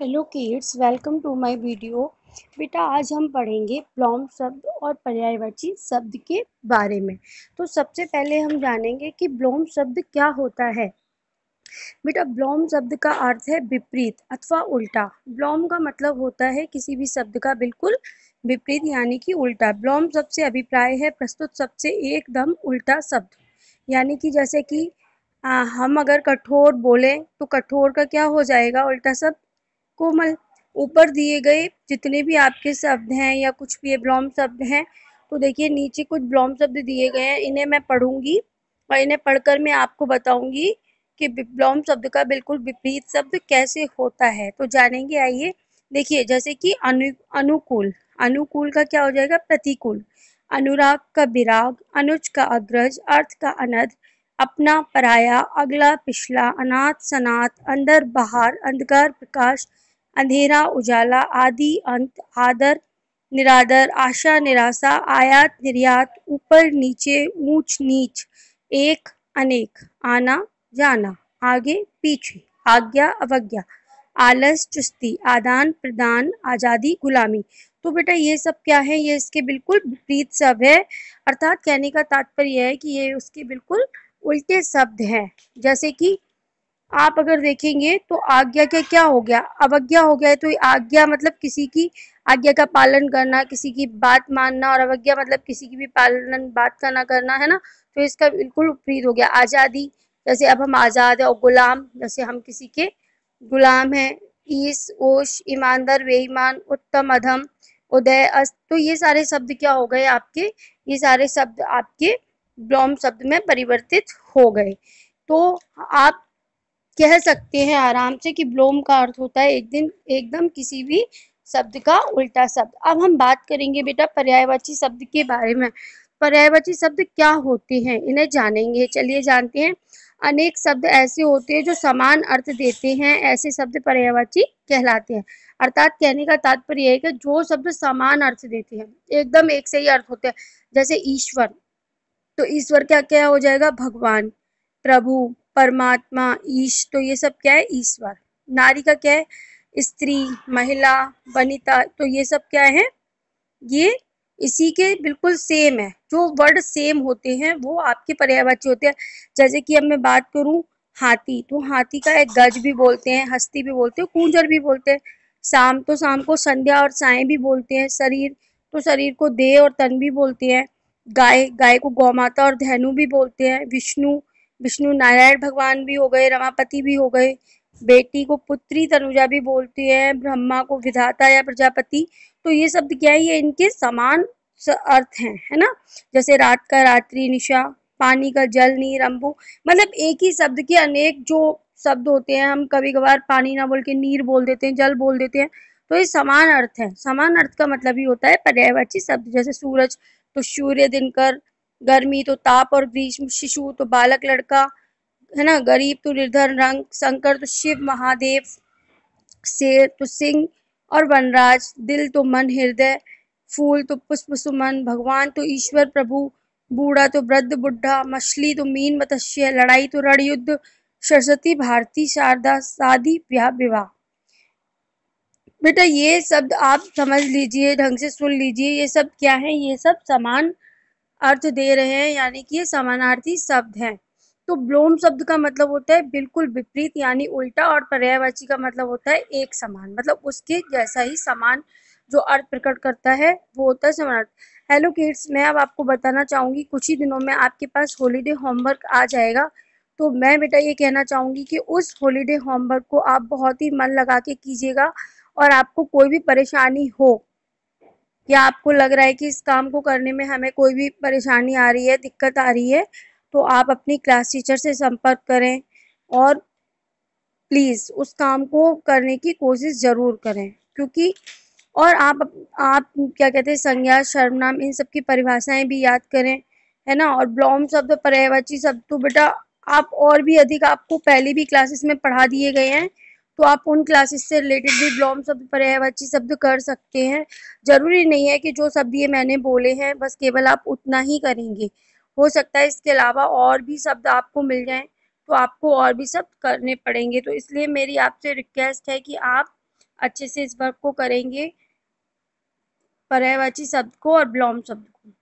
hello kids welcome to my video बेटा आज हम पढ़ेंगे प्लॉम शब्द और पर्यायवाची शब्द के बारे में तो सबसे पहले हम जानेंगे कि ब्लॉम शब्द क्या होता है बेटा ब्लॉम शब्द का अर्थ है विपरीत अथवा उल्टा ब्लॉम का मतलब होता है किसी भी शब्द का बिल्कुल विपरीत यानी कि उल्टा ब्लॉम शब्द से अभिप्राय है प्रस्तुत शब्द से एकदम उल्टा शब्द यानी कि जैसे कि आ, हम अगर कठोर बोलें तो कठोर का क्या हो जाएगा उल्टा शब्द कोमल ऊपर दिए गए जितने भी आपके शब्द हैं या कुछ भी ब्लॉम शब्द हैं तो देखिए नीचे कुछ ब्लॉम शब्द दिए गए हैं इन्हें मैं पढ़ूंगी और इन्हें पढ़कर मैं आपको बताऊंगी कि ब्लॉम शब्द का बिल्कुल विपरीत शब्द कैसे होता है तो जानेंगे आइए देखिए जैसे कि अनु अनुकूल अनुकूल का क्या हो जाएगा प्रतिकूल अनुराग का विराग अनुज का अग्रज अर्थ का अनद अपना पराया अगला पिछला अनाथ सनाथ अंदर बाहर अंधकार प्रकाश अंधेरा उजाला आदि अंत आदर निरादर आशा निराशा आयात निर्यात ऊपर नीचे ऊंच नीच एक अनेक आना जाना आगे पीछे आज्ञा अवज्ञा आलस चुस्ती आदान प्रदान आज़ादी गुलामी तो बेटा ये सब क्या है ये इसके बिल्कुल विपरीत सब है अर्थात कहने का तात्पर्य है कि ये उसके बिल्कुल उल्टे शब्द हैं जैसे कि आप अगर देखेंगे तो आज्ञा क्या क्या हो गया अवज्ञा हो गया तो आज्ञा मतलब किसी की आज्ञा का पालन करना किसी की बात मानना और अवज्ञा मतलब किसी की भी पालन बात का ना करना है ना तो इसका बिल्कुल उपरीत हो गया आज़ादी जैसे अब हम आज़ाद है और गुलाम जैसे हम किसी के गुलाम हैं ईस ओश ईमानदार बेईमान उत्तम अधम उदय अस्त तो ये सारे शब्द क्या हो गए आपके ये सारे शब्द आपके ब्रह्म शब्द में परिवर्तित हो गए तो आप कह सकते हैं आराम से कि ब्लोम का अर्थ होता है एक दिन एकदम किसी भी शब्द का उल्टा शब्द अब हम बात करेंगे बेटा पर्यायवाची शब्द के बारे में पर्यायवाची शब्द क्या होते हैं इन्हें जानेंगे चलिए जानते हैं अनेक शब्द ऐसे होते हैं जो समान अर्थ देते हैं ऐसे शब्द पर्यायवाची कहलाते हैं अर्थात कहने का तात्पर्य है कि जो शब्द समान अर्थ देते हैं एकदम एक से ही अर्थ होते हैं जैसे ईश्वर तो ईश्वर क्या क्या हो जाएगा भगवान प्रभु परमात्मा ईश तो ये सब क्या है ईश्वर नारी का क्या है स्त्री महिला वनिता तो ये सब क्या है ये इसी के बिल्कुल सेम है जो वर्ड सेम होते हैं वो आपके पर्यायवाची होते हैं जैसे कि अब मैं बात करूं हाथी तो हाथी का एक गज भी बोलते हैं हस्ती भी बोलते हैं कूंजर भी बोलते हैं शाम तो शाम को संध्या और साय भी बोलते हैं शरीर तो शरीर को देह और तन भी बोलते हैं गाय गाय को गौमाता और धैनु भी बोलते हैं विष्णु विष्णु नारायण भगवान भी हो गए रमापति भी हो गए बेटी को पुत्री तनुजा भी बोलती है ब्रह्मा को विधाता या प्रजापति तो ये शब्द क्या है ये इनके समान अर्थ हैं है ना जैसे रात का रात्रि निशा पानी का जल नीर अम्बू मतलब एक ही शब्द के अनेक जो शब्द होते हैं हम कभी कभार पानी ना बोल के नीर बोल देते हैं जल बोल देते हैं तो ये समान अर्थ है समान अर्थ का मतलब ही होता है पर्यायवाची शब्द जैसे सूरज तो सूर्य दिनकर गर्मी तो ताप और ग्रीष्म शिशु तो बालक लड़का है ना गरीब तो निर्धन रंग शंकर तो शिव महादेव शेर तो सिंह और वनराज दिल तो मन हृदय फूल तो पुष्प सुमन भगवान तो ईश्वर प्रभु बूढ़ा तो वृद्ध बुढ़ा मछली तो मीन मत्स्य लड़ाई तो रण युद्ध सरस्वती भारती शारदा शादी ब्याह विवाह बेटा ये शब्द आप समझ लीजिए ढंग से सुन लीजिए ये सब क्या है ये सब समान अर्थ दे रहे हैं यानी कि ये समानार्थी शब्द हैं तो ब्लोम शब्द का मतलब होता है बिल्कुल विपरीत यानी उल्टा और पर्यायवाची का मतलब होता है एक समान मतलब उसके जैसा ही समान जो अर्थ प्रकट करता है वो होता है समानार्थी हेलो किड्स मैं अब आपको बताना चाहूंगी कुछ ही दिनों में आपके पास होलीडे होमवर्क आ जाएगा तो मैं बेटा ये कहना चाहूंगी कि उस होलीडे होमवर्क को आप बहुत ही मन लगा के कीजिएगा और आपको कोई भी परेशानी हो या आपको लग रहा है कि इस काम को करने में हमें कोई भी परेशानी आ रही है दिक्कत आ रही है तो आप अपनी क्लास टीचर से संपर्क करें और प्लीज़ उस काम को करने की कोशिश ज़रूर करें क्योंकि और आप आप क्या कहते हैं संज्ञा शर्मनाम इन सब की परिभाषाएं भी याद करें है ना और ब्लॉम शब्द पर्यायवाची शब्द तो बेटा आप और भी अधिक आपको पहले भी क्लासेस में पढ़ा दिए गए हैं तो आप उन क्लासेस से रिलेटेड भी ब्लॉम शब्द पर्यायवाची शब्द कर सकते हैं ज़रूरी नहीं है कि जो शब्द ये मैंने बोले हैं बस केवल आप उतना ही करेंगे हो सकता है इसके अलावा और भी शब्द आपको मिल जाएं तो आपको और भी शब्द करने पड़ेंगे तो इसलिए मेरी आपसे रिक्वेस्ट है कि आप अच्छे से इस वर्क को करेंगे पर्यायवाची शब्द को और ब्लॉम शब्द को